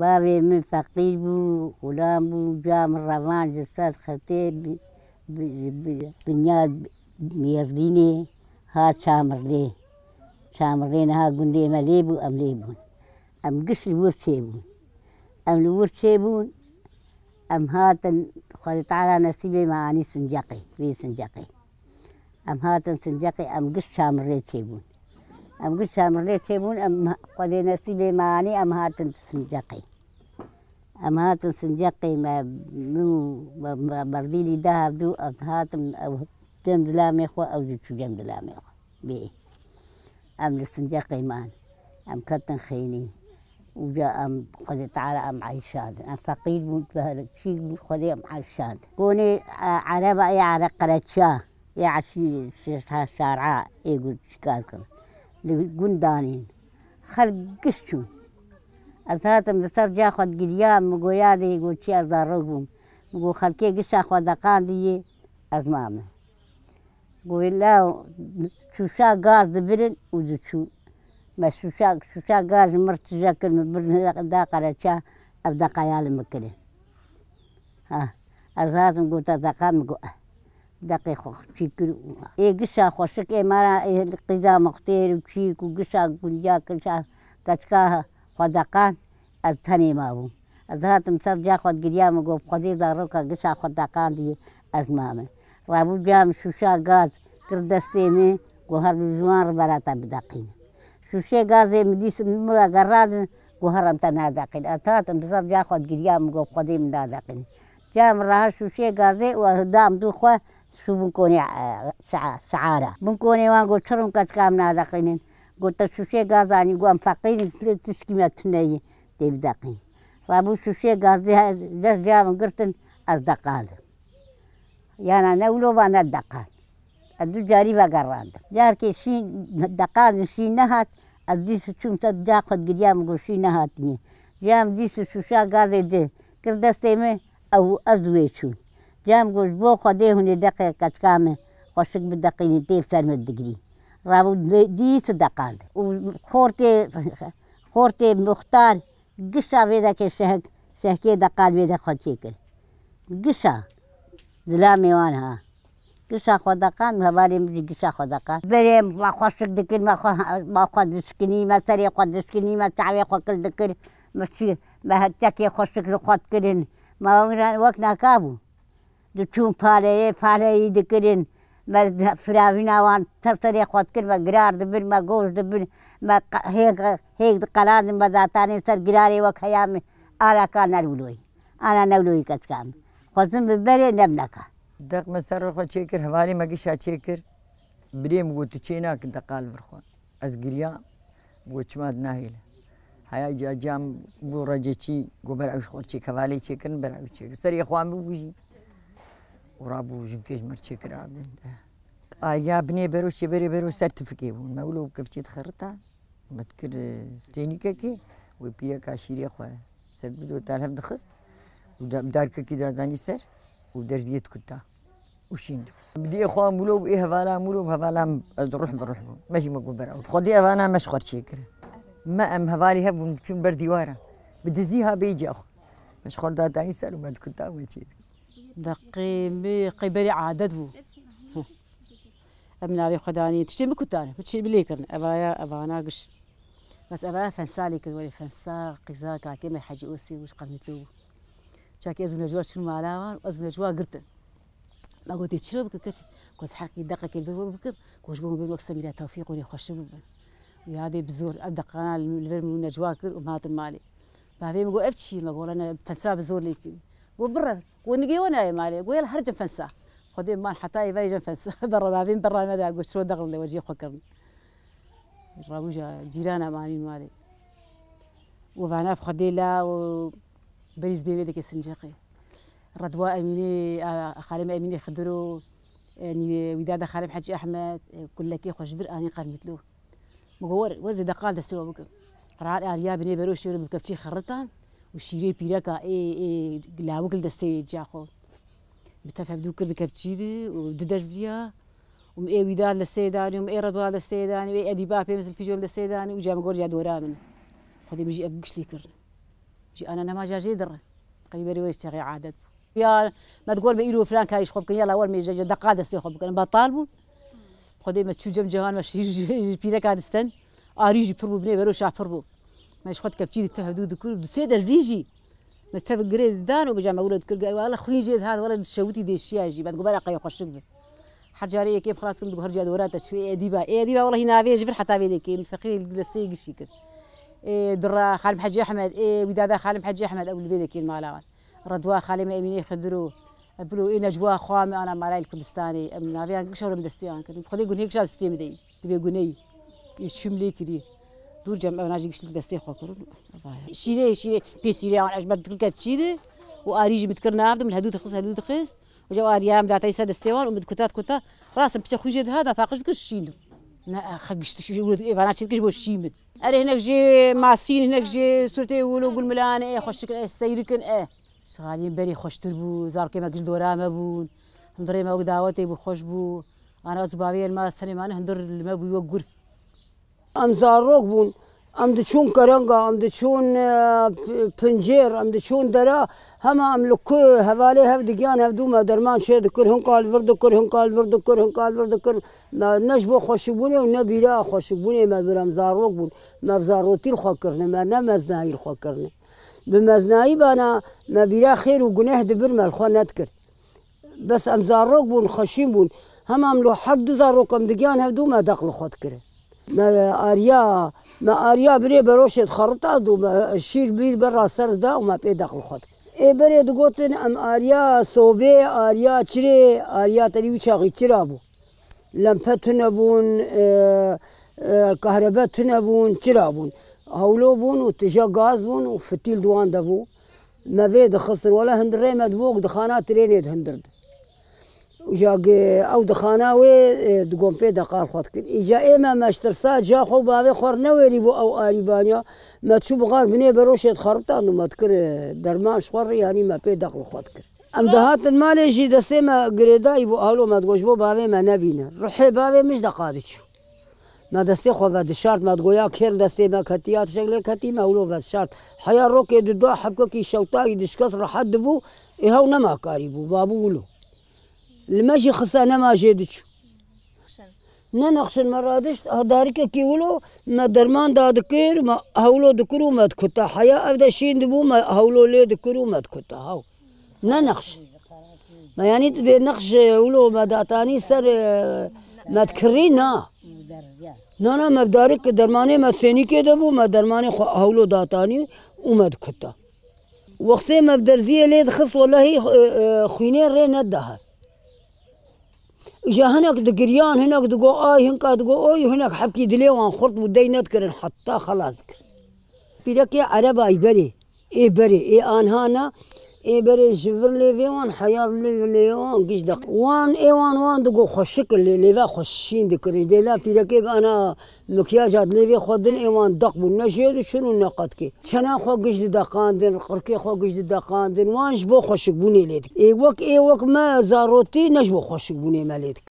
بابي من فقير بو غلام بو جا من الروان جسد خطي بنياد ميرديني ها شامر ليه شامر لين ها قندي ملي بو أم لي بو أم قسل ورشي بو أم بو أم هاتن خالي تعالى نسيبي معاني سنجاقي في سنجاقي أم هاتن سنجاقي أم قس شامر ليه شيبون ام قلت سامر تيمون ام قدي نسيبي ماني ام هاتن سنجقي ام هاتن سنجقي ما منو بردي لي ذهب دو ام هاتن او جم دلامي خو او جبت جم دلامي خو بي ام لسنجقي مان ام كتن خيني وجاء أم خذ تعالى أم عيشاد أم فقير موت منتبه شيء خذ أم عيشاد كوني آه، عربة يا عرق قرتشا يا عشي شارعة يقول شكاكم گوندانین خلق گشت شون از هاتم به سر جا خود گریان مگو یاده گو چی از دار بوم مگو خلقه گشت خود دیگه از مامه گو الله شوشا گاز دبرن و دو چو ما شوشا شوشا گاز مرتجا کرن برن دا قرچا ابدا قیال مکرن ها از هاتم گو تا دقام گو اه دقیقا چیکر ای گسا خوشک ای مرا قضا مختیر چیک و گسا گنجا کسا کچکا قان از تنی ما بود از هاتم سب جا خود گریام گفت خودی دارو که گسا قان دی از ماو. رابو جام شوشا گاز کردسته می هر بزوان رو تا بدقین شوشه گاز مدیس ملا گراد هرم تا نادقین هاتم سب جا خود گریام گفت خودی من نادقین جام راه شوشه گاز و دام دو خواه صبح سارا چورم کچھ کام نا دکن گو تب سی گذہ گو ہم دکن بابو سشے گا جام گرتن از دکا یہ الکا جاری بہ گھر دکا دن سیناتم تر جاخت گری گو سینات جام دشا گز تز وے جام گوش بو خوده هونه دقه کچکامه خوشک به دقینی تیف سر مردگری راو دیس دقاند و خورت خورت مختار گشا ویدا که شهک شهکی دقال ویدا خودشی کرد گشا دلا میوان ها گسا خودقان هواری گشا خود خودقان بریم ما خوشک دکر ما خو ما خود دشکنی ما سری خود دشکنی ما تعوی خو کل دکر مشی ما هتکی خوشک رو خود کرن ما وقت نکابو. چون پاره پاره ای دکرین ما فراوین وان ترتری خود کرد ما گرار دبیر ما گوش بیر ما هیگ د قلان ما داتانی سر گراری و خیام آرا کار نرولوی آنا نرولوی کت کام خودم بیرې نم نکا دق مسر خود چی کرد مگی شا چی کرد بریم گو تو چی دقال برخون از گریام گو نه اله هیا جا جام گو چی ګبر براوش خود چی کوالی چی کن براوش چی سر یخوان ورابو جنكيج مرشي كرابن آيا بني برو شي بري برو سيرتيفيكي ونولو كفتي تخرطا متكر تينيكا كي وبيا كاشيري خو سر بدو تعرف دخست ودار كي دازاني سر ودرز جيت كنتا وشيند بدي اخوا مولو بايه هفالا مولو بهفالا روح بروح ماشي مقبل برا خدي هفالا مش خرج شيكر ما ام هفالي هب ومشون بر ديواره بدزيها بيجي اخو مش خرج دازاني سر وما كنتا وما دقي قبري عادت بو ابنا بي خداني تشتي مكوتاني بتشي بلي كرن ابايا ابانا قش بس ابايا فنسالي كرن ولي فنسا قزا كاتي ما حجي اوسي وش قلمت له شاكي ازم جوا شنو مالاوان وازم جوا قرت ما قلت تشرو بك كش كنت حرقي دقه كل بك كوش بهم بالوقت سميرا توفيق ولي خوش وهذه بزور ابدا قناه الفيلم جوا كر ومهات المالي بعدين بقول افتشي ما قول انا فنسا بزور وبر ونجي وانا يا مالي قويل هرجم فنسا خذين مال حتى يبي جنفنسا برا ما بين برا ماذا اقول شو دغل اللي وجهي خكرني راوجا جيرانا مالي مالي وفانا بخديلا لا وبريز بيبي ذيك السنجاقي ردواء اميني خالم اميني خدرو يعني ودادة خالم حجي احمد كل كي خوش بر اني قال مثلو مقور وزي دقال دستوا بكم قرار اريا بني بروش يرب كفتي خرطان وشيري بيركا اي اي لاوك الدستي جاخو بتفهم دو كرد كفتشيدي وددرزيا وم اي ويدار للسيداني وم اي ردوار للسيداني وي ادي بابي مثل في جوم للسيداني وجام جا دورامن خدي بيجي ابقش لي كر جي انا ما جاجي در قريبا روايش تاعي عادت يا ما تقول بيرو فلان كاريش خبك يلا اول جا يجي دقه دستي خبك انا بطالبو خدي ما تشوجم جهان ما شير بيركا دستن اريجي بربو بني برو شافربو ما يشخد كفتشي تفهدو كل دسيد الزيجي ما تفق قريد دان وبجا ما ولد كل والله أيوة، خوين جيد هذا ولد شوتي دي الشياجي بعد قبل اقي خشك به حجاريه كيف خلاص كنت هرجع دورات شوي اديبا إيه اديبا إيه والله هنا نافي جبر حتى بيدي كي الفقير السيق شيك إيه درا خالم حجي احمد إيه ودادا خالم حجي احمد او البيدي كي المالاوات ردوا خالم اميني خدرو أبلو إن نجوا خوامي أنا مالاي الكردستاني من نافيان كشور مدستيان كنت بخدي يقول هيك شاد ستيم دي تبي يقول يشملي كريه دور جم أنا جيبش لك دستي خو كرو شيرة شيرة في شيرة أنا أجمع دكتور كات شيرة وأريج متكرنا عبد من هدو خص هدو خص وجو أريام دعتي سد استوان ومد كتات كتا راس بس خوي جد هذا فاقش كل شينو نا خجش شو ولد إيه، أنا شيء كش بوش شيمن أري هناك جي ماسين هناك جي صورتي ولو قل ملان إيه خوشك إيه سيركن إيه شغالين بري خش تربو زاركي ما كش دورا ما بون هندري ما وقت دعوتي بو خوش بو أنا أزبابي الماستري ما هندر ما بو يوقر ام زاروک بون ام دچون کرنگا ام دچون پنجر ام دچون درا همه ام لکو حواله هف دیگان هف دوما درمان شد دکر هن قال ورد کر هن قال ورد کر هن قال ورد کر ما نجبو خوشبونه و نبیرا خوشبونه ما برم زاروک بون ما بزاروتی خو کرنه ما نه مزنایی خو کرنه به مزنایی بنا ما بیرا خیر و گناه دبر مال خو نتکر بس ام زاروک بون خوشیم بون همه ام لو حد زاروک ام دیگان هف دوما دقل خود کرد ما أريا ما أريا بري بروش تخرطت وما شير بير برا سردا وما بي داخل خط اي بري دقوتن ام أريا صوبي أريا تري أريا تريو شاغي لم لمبتنا بون آه آه كهربتنا بون ترابون هولو بون وتجا غاز بون وفتيل دوان دبو ما في دخسر ولا هندري ريمد دبوك دخانات رينيد هندرد و ئەو دخانە وێ دگۆم پێ دەقال خۆت کرد ایم ما مشترسا جا خۆ باوێ خۆر بو او ئەو ما مەچوو بغار بنی بە ڕۆژێت خەڕتان ومەت کرد دەرمان شخۆڕ ینی مە پێ دەقل خۆت کرد ئەم دەهاتن مالێژی دەستێمە گرێدایی بۆ ئالۆ مەدگۆش ما باوێمە نەبینە ڕحێ باوێ مش دەقادی چوو مەدەستی خۆ بە دشارت مەدگۆیا کێر ما کتیات کەتیات کتی ما اولو مەولۆ بەشارت حیا ڕۆکێ دو حبکۆکی شەوتاوی دشکەس ڕحەت بوو ئێهاو نەماکاری بو بابو ولو الماشي خص انا ما جيدش نانا نخشن مرة دش كي كيولو ما درمان دا دكير ما هولو دكرو ما تكتا حياة أبدا شين دبو ما هولو لي دكرو ما تكتا هاو انا نخش ما يعني تبي نخش ولو ما داتاني سر آه، ما تكرينا نانا ما بدارك درماني ما ثاني دبو ما درماني هولو داتاني وما تكتا وقتي ما بدرزيه ليد خص والله آه، آه، خوينين رينا الدهر إجا هناك دقريان هناك دقو آي هناك دقو آي هناك حبكي دليوان خرط بدي نذكر حتى خلاص ذكر يا عربة إبري بري إي أنهانا ایبری شفر لیوان حیار لیوان گیش دق وان ایوان وان دو خوشک لی لیو خوشین دکری دل پیدا که گانا مکیاج اد لیو خود دن ایوان دق بود نشید شنو نقد که چنان خو گیش دقان دن قرقی خو گیش دقان دن وانش بو خوشک بونی لید ای وقت ای وقت ما زاروتی نش بو خوشک بونی ملید